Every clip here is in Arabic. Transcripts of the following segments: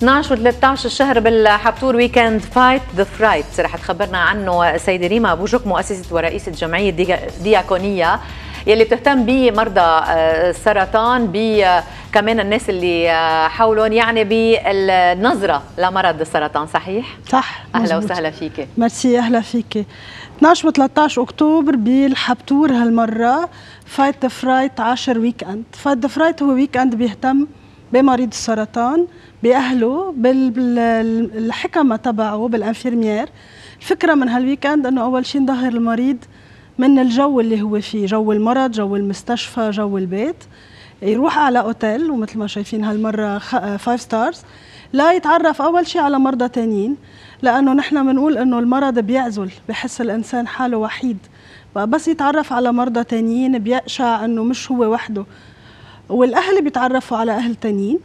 12 و13 الشهر بالحبتور ويكند فايت ذا فرايت رح تخبرنا عنه السيدة ريما بوجوك مؤسسة ورئيسة جمعية دياكونية يلي بتهتم بمرضى آه، السرطان ب آه، كمان الناس اللي آه، حولهم يعني بالنظرة لمرض السرطان صحيح؟ صح أهلا مزبوط. وسهلا فيك ميرسي أهلا فيك 12 و 13 أكتوبر بالحبتور هالمرة فايت ذا فرايت 10 ويكند فايت ذا فرايت هو ويكند بيهتم بمريض السرطان باهله بالحكمه تبعه بالانفيرميير الفكره من هالويكند انه اول شيء نظهر المريض من الجو اللي هو فيه جو المرض جو المستشفى جو البيت يروح على اوتيل ومثل ما شايفين هالمره فايف ستارز لا يتعرف اول شيء على مرضى تانيين لانه نحن بنقول انه المرض بيعزل بحس الانسان حاله وحيد بس يتعرف على مرضى تانيين بيقشع انه مش هو وحده والاهل بيتعرفوا على اهل تانيين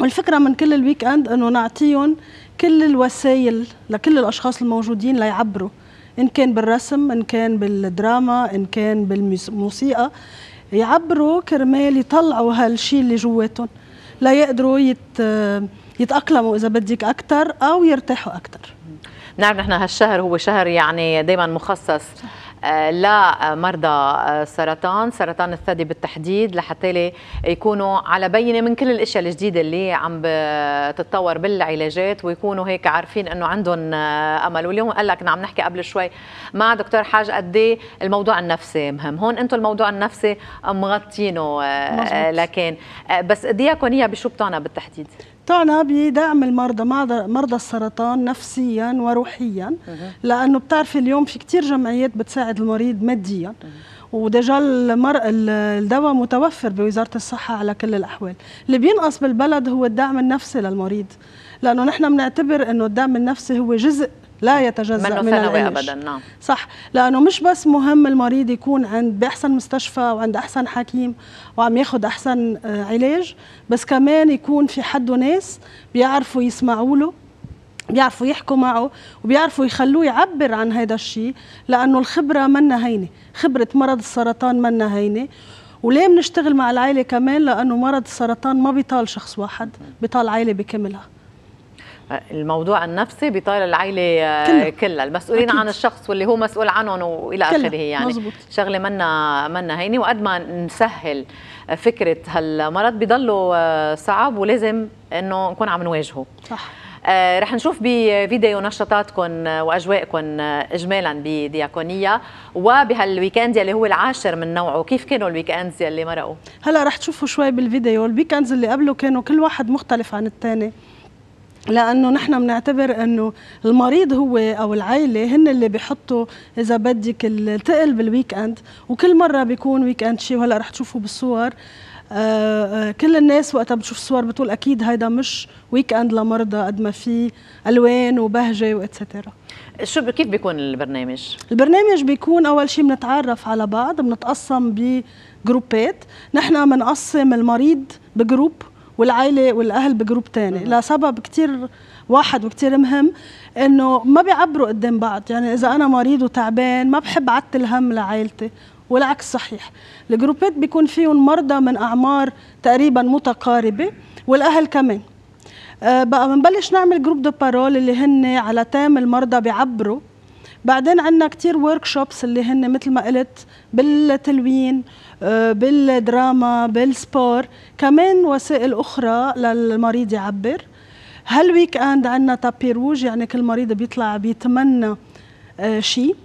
والفكره من كل الويك اند انه نعطيهم كل الوسائل لكل الاشخاص الموجودين ليعبروا ان كان بالرسم ان كان بالدراما ان كان بالموسيقى يعبروا كرمال يطلعوا هالشيء اللي جواتهم لا يقدروا يت... يتاقلموا اذا بدك اكثر او يرتاحوا اكثر نعم نحن هالشهر هو شهر يعني دائما مخصص صح. آه، لمرضى آه، آه، سرطان سرطان الثدي بالتحديد لحتى يكونوا على بينه من كل الاشياء الجديده اللي عم تتطور بالعلاجات ويكونوا هيك عارفين انه عندهم امل واليوم قال لك عم نحكي قبل شوي مع دكتور حاج قد إيه الموضوع النفسي مهم هون انتم الموضوع النفسي مغطينه لكن بس قدي اياكم اياها بشو بتعنى بالتحديد قطعنا بدعم المرضى مرضى السرطان نفسيا وروحيا لانه بتعرفي اليوم في كثير جمعيات بتساعد المريض ماديا ودجا المر... الدواء متوفر بوزاره الصحه على كل الاحوال اللي بينقص بالبلد هو الدعم النفسي للمريض لانه نحن بنعتبر انه الدعم النفسي هو جزء لا يتجزأ من ثانوي أبدا نعم صح لأنه مش بس مهم المريض يكون عند بأحسن مستشفى وعند أحسن حكيم وعم ياخذ أحسن آه، علاج بس كمان يكون في حده ناس بيعرفوا يسمعوا له بيعرفوا يحكوا معه وبيعرفوا يخلوه يعبر عن هذا الشيء لأنه الخبرة منا هينة خبرة مرض السرطان منا هينة وليه بنشتغل مع العائلة كمان لأنه مرض السرطان ما بيطال شخص واحد بيطال عائلة بكاملها الموضوع النفسي بيطال العائله آه، كلها, كلها. المسؤولين أكيد. عن الشخص واللي هو مسؤول عنهم والى اخره يعني مزبوط. شغله منا منا هينه وقد ما نسهل فكره هالمرض بيضلوا آه، صعب ولازم انه نكون عم نواجهه صح آه، رح نشوف بفيديو نشاطاتكم واجواءكم اجمالا بدياكونيه وبهالويكند يلي هو العاشر من نوعه كيف كانوا الويكندز يلي مرقوا هلا رح تشوفوا شوي بالفيديو الويكندز اللي قبله كانوا كل واحد مختلف عن الثاني لانه نحن بنعتبر انه المريض هو او العائله هن اللي بيحطوا اذا بدك الثقل بالويك اند وكل مره بيكون ويك اند شيء وهلا رح تشوفوا بالصور آه، آه، كل الناس وقتها بتشوف صور بتقول اكيد هيدا مش ويك اند لمرضى قد ما في الوان وبهجه واتسترا شو كيف بيكون البرنامج؟ البرنامج بيكون اول شيء بنتعرف على بعض بنتقسم بجروبات نحن بنقسم المريض بجروب والعائله والاهل بجروب تاني لسبب كتير واحد وكتير مهم انه ما بيعبروا قدام بعض يعني اذا انا مريض وتعبان ما بحب عدت الهم لعائلتي والعكس صحيح الجروبات بيكون فيهم مرضى من اعمار تقريبا متقاربه والاهل كمان آه، بقى بنبلش نعمل جروب دو بارول اللي هن على تام المرضى بيعبروا بعدين عندنا كثير ورك شوبس اللي هن مثل ما قلت بالتلوين آه، بالدراما بالسبور كمان وسائل اخرى للمريض يعبر هالويك اند عندنا تابي روج يعني كل مريض بيطلع بيتمنى آه، شيء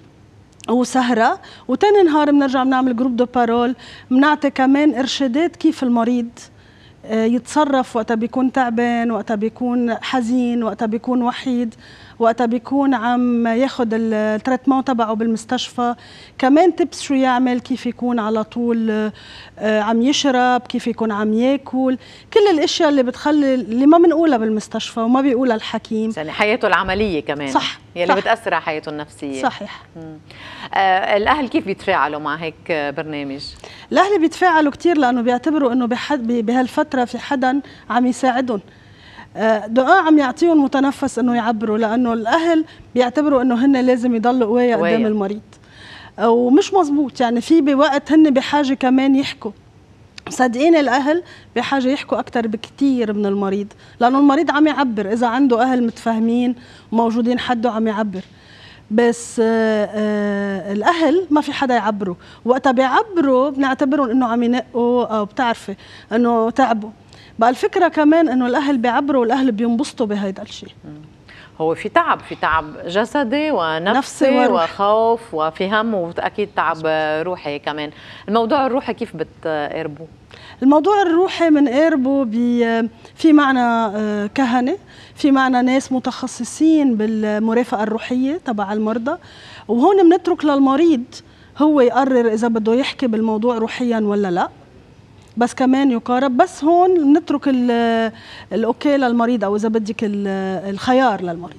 او سهره وتاني نهار بنرجع بنعمل جروب دو بارول بنعطي كمان ارشادات كيف المريض آه، يتصرف وقتها بيكون تعبان وقتها بيكون حزين وقتها بيكون وحيد وقتها بيكون عم ياخد التريتمون تبعه بالمستشفى كمان تبس شو يعمل كيف يكون على طول آه، عم يشرب كيف يكون عم ياكل كل الاشياء اللي بتخلي اللي ما بنقولها بالمستشفى وما بيقولها الحكيم يعني حياته العمليه كمان صح يلي صح. بتاثر على حياته النفسيه صحيح آه الاهل كيف بيتفاعلوا مع هيك برنامج الاهل بيتفاعلوا كثير لانه بيعتبروا انه بحد بهالفتره في حدا عم يساعدهم دعاء عم يعطيهم متنفس انه يعبروا لانه الاهل بيعتبروا انه هن لازم يضلوا قوايا قدام المريض ومش مزبوط يعني في بوقت هن بحاجه كمان يحكوا صدقيني الاهل بحاجه يحكوا اكثر بكثير من المريض لانه المريض عم يعبر اذا عنده اهل متفاهمين وموجودين حده عم يعبر بس آآ آه، آآ آه، الاهل ما في حدا يعبره وقتها بيعبروا بنعتبرهم انه عم ينقوا او بتعرفي انه تعبوا بقى الفكره كمان انه الاهل بيعبروا والاهل بينبسطوا بهيدا الشيء هو في تعب في تعب جسدي ونفسي وخوف وفي هم واكيد تعب روحي كمان الموضوع الروحي كيف بتقربوا الموضوع الروحي بنقربه في معنا آه، كهنه في معنا ناس متخصصين بالمرافقه الروحيه تبع المرضى وهون بنترك للمريض هو يقرر اذا بده يحكي بالموضوع روحيا ولا لا بس كمان يقارب بس هون نترك الاوكي للمريض او اذا بدك الخيار للمريض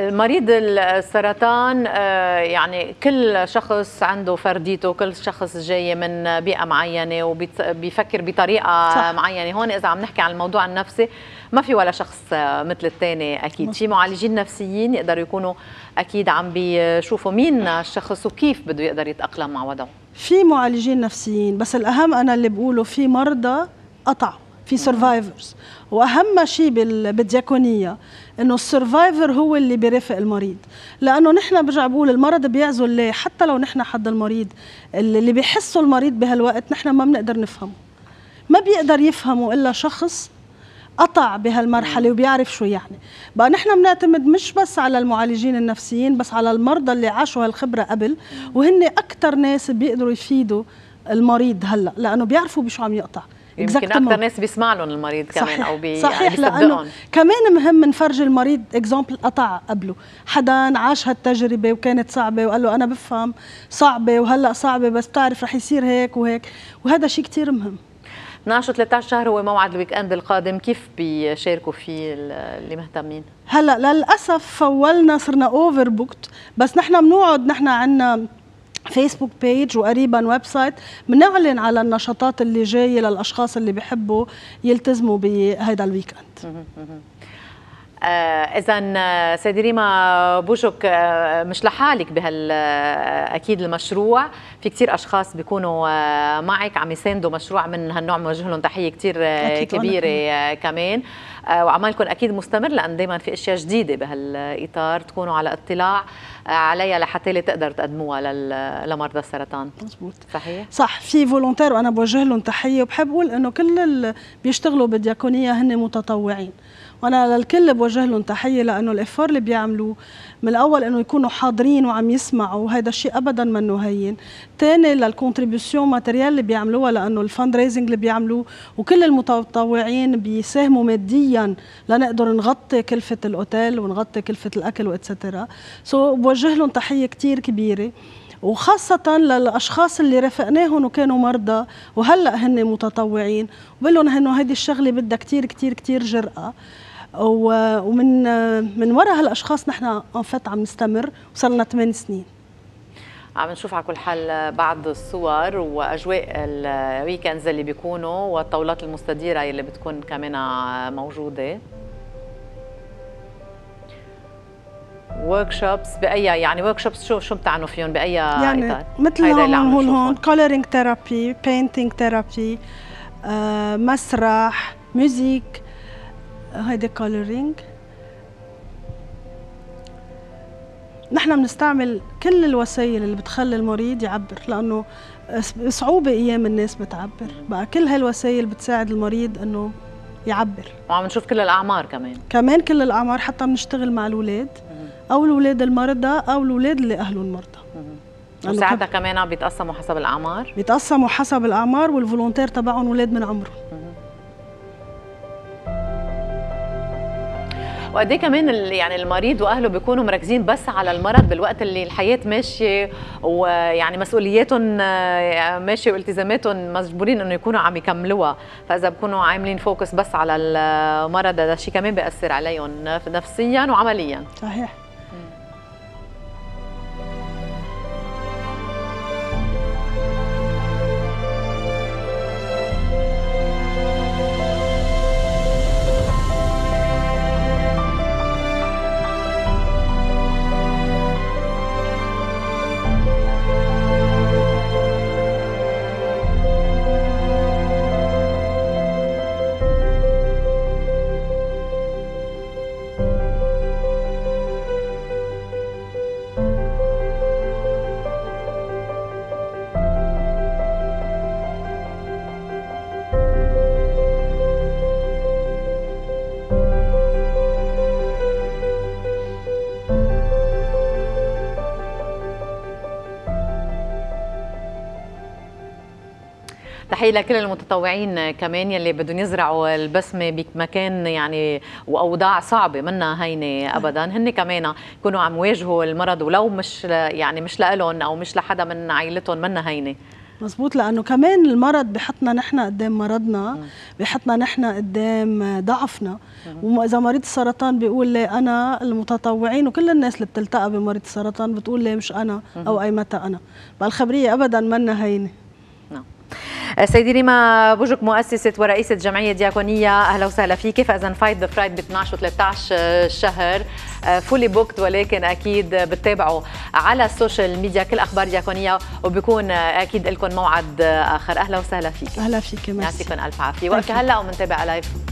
مريض السرطان آه، يعني كل شخص عنده فرديته كل شخص جاي من بيئه معينه وبيفكر بطريقه صح. معينه هون اذا عم نحكي عن الموضوع النفسي ما في ولا شخص آه، مثل الثاني اكيد في معالجين نفسيين يقدروا يكونوا اكيد عم بيشوفوا مين الشخص وكيف بده يقدر يتاقلم مع وضعه في معالجين نفسيين بس الاهم انا اللي بقوله في مرضى قطعوا في سرفايفرز واهم شيء بالدياكونيه انه السرفايفر هو اللي بيرافق المريض لانه نحن برجع بقول المرض بيعزل ليه حتى لو نحن حد المريض اللي بيحسه المريض بهالوقت نحن ما بنقدر نفهمه ما بيقدر يفهمه الا شخص قطع بهالمرحلة وبيعرف شو يعني بقى نحن بنعتمد مش بس على المعالجين النفسيين بس على المرضى اللي عاشوا هالخبرة قبل وهن أكتر ناس بيقدروا يفيدوا المريض هلأ لأنه بيعرفوا بشو عم يقطع يمكن اكثر ناس بيسمع لهم المريض كمان صحيح. او بي صحيح يعني لانه كمان مهم نفرجي المريض اكزامبل قطع قبله حدا عاش هالتجربه وكانت صعبه وقال له انا بفهم صعبه وهلا صعبه بس بتعرف رح يصير هيك وهيك وهذا شيء كثير مهم 12 و 13 شهر هو موعد الويك اند القادم كيف بيشاركوا فيه اللي مهتمين هلا للاسف فولنا صرنا اوفر بوكت بس نحن بنقعد نحن عندنا فيسبوك بيج وقريبا ويب سايت بنعلن على النشاطات اللي جايه للاشخاص اللي بحبوا يلتزموا بهيدا الويكند آه، اذا آه، سيدي ريما بوجك آه، مش لحالك بهال اكيد المشروع في كثير اشخاص بيكونوا معك عم يساندوا مشروع من هالنوع بنوجه لهم تحيه كثير كبيره آه كمان وعمالكم اكيد مستمر لان دائما في اشياء جديده بهالاطار تكونوا على اطلاع عليها لحتى اللي تقدر تقدموها لمرضى السرطان مزبوط صحيح صح في فولونتير وانا بوجه لهم تحيه وبحب اقول انه كل اللي بيشتغلوا بالدياكونيه هن متطوعين وانا للكل بوجه لهم تحيه لانه الافور اللي بيعملوه من الاول انه يكونوا حاضرين وعم يسمعوا هذا الشيء ابدا منه هين ثاني للكونتريبيوشن ماتيريال اللي بيعملوها لانه الفند ريزنج اللي بيعملوه وكل المتطوعين بيساهموا ماديا لنقدر نغطي كلفه الاوتيل ونغطي كلفه الاكل واتسترا سو so بوجه لهم تحيه كثير كبيره وخاصة للأشخاص اللي رافقناهم وكانوا مرضى وهلأ هن متطوعين وبقول لهم إنه هيدي الشغلة بدها كتير كتير كتير جرأة ومن من وراء هالاشخاص نحن انفت عم نستمر وصلنا ثمان سنين عم نشوف على كل حال بعض الصور واجواء الويكندز اللي بيكونوا والطاولات المستديره اللي بتكون كمان موجوده ورك شوبس باي يعني ورك شوبس شو شو بتعنوا فيهم باي يعني إطار؟ مثل اللي عم نقول هون كولورينج ثيرابي بينتينج ثيرابي مسرح ميوزيك هيدا كولورينج نحن بنستعمل كل الوسائل اللي بتخلي المريض يعبر لانه صعوبه ايام الناس بتعبر بقى كل هالوسائل بتساعد المريض انه يعبر وعم نشوف كل الاعمار كمان كمان كل الاعمار حتى بنشتغل مع الاولاد او الاولاد المرضى او الاولاد اللي اهلهم مرضى وساعتها كمان عم بيتقسموا حسب الاعمار بيتقسموا حسب الاعمار والفولونتير تبعهم اولاد من عمرهم وقد إيه كمان يعني المريض واهله بيكونوا مركزين بس على المرض بالوقت اللي الحياه ماشيه ويعني مسؤولياتهم آه، ماشيه والتزاماتهم مجبورين انه يكونوا عم يكملوها فاذا بكونوا عاملين فوكس بس على المرض هذا الشيء كمان بياثر عليهم نفسيا وعمليا صحيح تحيه لكل المتطوعين كمان يلي بدهم يزرعوا البسمه بمكان يعني واوضاع صعبه منا هينه ابدا هن كمان يكونوا عم يواجهوا المرض ولو مش يعني مش لهم او مش لحدا من عائلتهم منا هينه مزبوط لانه كمان المرض بحطنا نحن قدام مرضنا بحطنا نحن قدام ضعفنا واذا مريض السرطان بيقول لي انا المتطوعين وكل الناس اللي بتلتقى بمريض السرطان بتقول لي مش انا او اي متى انا بالخبريه ابدا منا هينه آه، سيدي ريما بوجك مؤسسة ورئيسة جمعية دياكونية أهلا وسهلا فيك كيف أذن فايت ذا فرايد ب 12 و 13 الشهر فولي بوكت ولكن أكيد بتتابعوا على السوشيال ميديا كل أخبار دياكونية وبكون آه، أكيد لكم موعد آه، آخر أهلا وسهلا فيك أهلا فيك ميرسي يعطيكم ألف عافية وقت هلا ومنتابع لايف